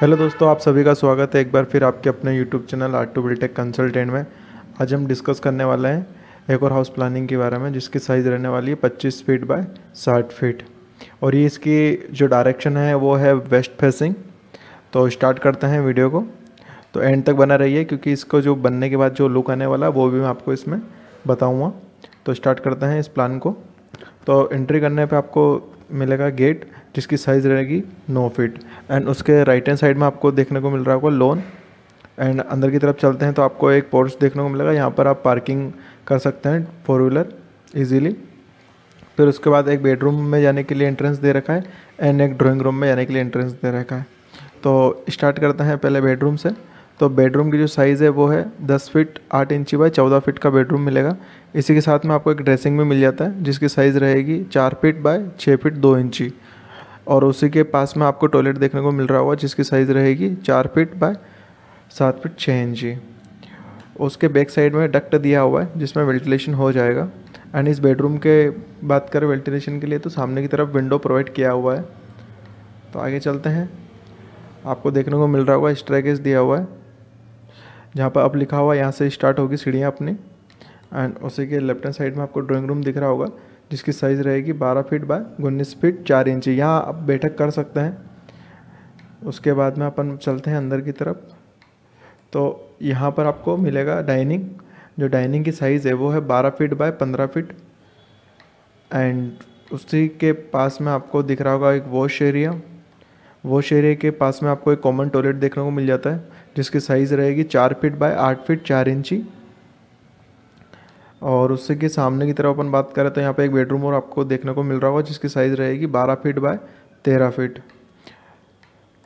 hello दोस्तों आप सभी का स्वागत है एक बार फिर आपके अपने YouTube channel R two Biltech consultant में आज हम डिस्कस करने वाले हैं एक और हाउस प्लानिंग के बारे में जिसकी साइज़ रहने वाली है पच्चीस फीट बाय साठ फीट और ये इसकी जो डायरेक्शन है वो है वेस्ट फेसिंग तो स्टार्ट करते हैं वीडियो को तो एंड तक बना रही क्योंकि इसको जो बनने के बाद जो लुक आने वाला है वो भी मैं आपको इसमें बताऊँगा तो स्टार्ट करते हैं इस प्लान को तो एंट्री करने पर आपको मिलेगा गेट जिसकी साइज़ रहेगी नौ फीट एंड उसके राइट हैंड साइड में आपको देखने को मिल रहा होगा लोन एंड अंदर की तरफ चलते हैं तो आपको एक पोर्च देखने को मिलेगा यहाँ पर आप पार्किंग कर सकते हैं फोर व्हीलर ईजीली फिर उसके बाद एक बेडरूम में जाने के लिए एंट्रेंस दे रखा है एंड एक ड्राइंग रूम में जाने के लिए एंट्रेंस दे रखा है तो स्टार्ट करते हैं पहले बेडरूम से तो बेडरूम की जो साइज़ है वो है दस फीट आठ इंची बाय चौदह फीट का बेडरूम मिलेगा इसी के साथ में आपको एक ड्रेसिंग भी मिल जाता है जिसकी साइज़ रहेगी चार फीट बाय छः फीट दो इंची और उसी के पास में आपको टॉयलेट देखने को मिल रहा होगा जिसकी साइज़ रहेगी चार फीट बाय सात फीट छः इंची उसके बैक साइड में डक्ट दिया हुआ है जिसमें वेंटिलेशन हो जाएगा एंड इस बेडरूम के बात करें वेंटिलेशन के लिए तो सामने की तरफ विंडो प्रोवाइड किया हुआ है तो आगे चलते हैं आपको देखने को मिल रहा होगा स्ट्राइकेस दिया हुआ है जहाँ पर अब लिखा हुआ यहाँ से स्टार्ट होगी सीढ़ियाँ अपनी एंड उसी के लेफ्ट हैंड साइड में आपको ड्राइंग रूम दिख रहा होगा जिसकी साइज़ रहेगी बारह फीट बाय उन्नीस फीट चार इंच यहाँ आप बैठक कर सकते हैं उसके बाद में अपन चलते हैं अंदर की तरफ तो यहाँ पर आपको मिलेगा डाइनिंग जो डाइनिंग की साइज़ है वो है बारह फीट बाय पंद्रह फीट एंड उसी के पास में आपको दिख रहा होगा एक वॉश एरिया वॉश एरिया के पास में आपको एक कॉमन टॉयलेट देखने को मिल जाता है जिसकी साइज़ रहेगी चार फिट बाय आठ फिट चार इंची और उससे के सामने की तरफ अपन बात करें तो यहाँ पे एक बेडरूम और आपको देखने को मिल रहा होगा जिसकी साइज़ रहेगी बारह फिट बाय तेरह फिट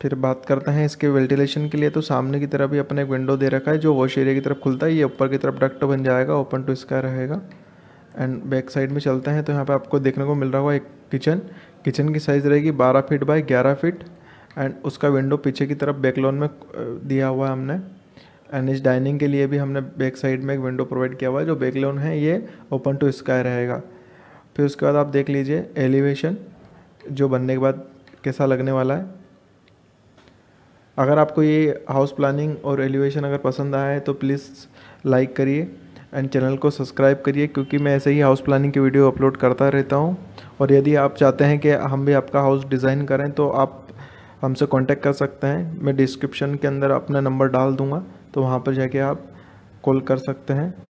फिर बात करते हैं इसके वेंटिलेशन के लिए तो सामने की तरफ ही अपने एक विंडो दे रखा है जो वॉश एरिया की तरफ खुलता है ये ऊपर की तरफ डक्ट बन जाएगा ओपन टू इसका रहेगा एंड बैक साइड में चलते हैं तो यहाँ पर आपको देखने को मिल रहा होगा एक किचन किचन की साइज़ रहेगी बारह फीट बाय ग्यारह फीट एंड उसका विंडो पीछे की तरफ बैकलोन में दिया हुआ है हमने एंड इस डाइनिंग के लिए भी हमने बैक साइड में एक विंडो प्रोवाइड किया हुआ है जो बैकलोन है ये ओपन टू स्काई रहेगा फिर उसके बाद आप देख लीजिए एलिवेशन जो बनने के बाद कैसा लगने वाला है अगर आपको ये हाउस प्लानिंग और एलिवेशन अगर पसंद आया है तो प्लीज़ लाइक करिए एंड चैनल को सब्सक्राइब करिए क्योंकि मैं ऐसे ही हाउस प्लानिंग की वीडियो अपलोड करता रहता हूँ और यदि आप चाहते हैं कि हम भी आपका हाउस डिज़ाइन करें तो आप हमसे कांटेक्ट कर सकते हैं मैं डिस्क्रिप्शन के अंदर अपना नंबर डाल दूंगा तो वहाँ पर जाके आप कॉल कर सकते हैं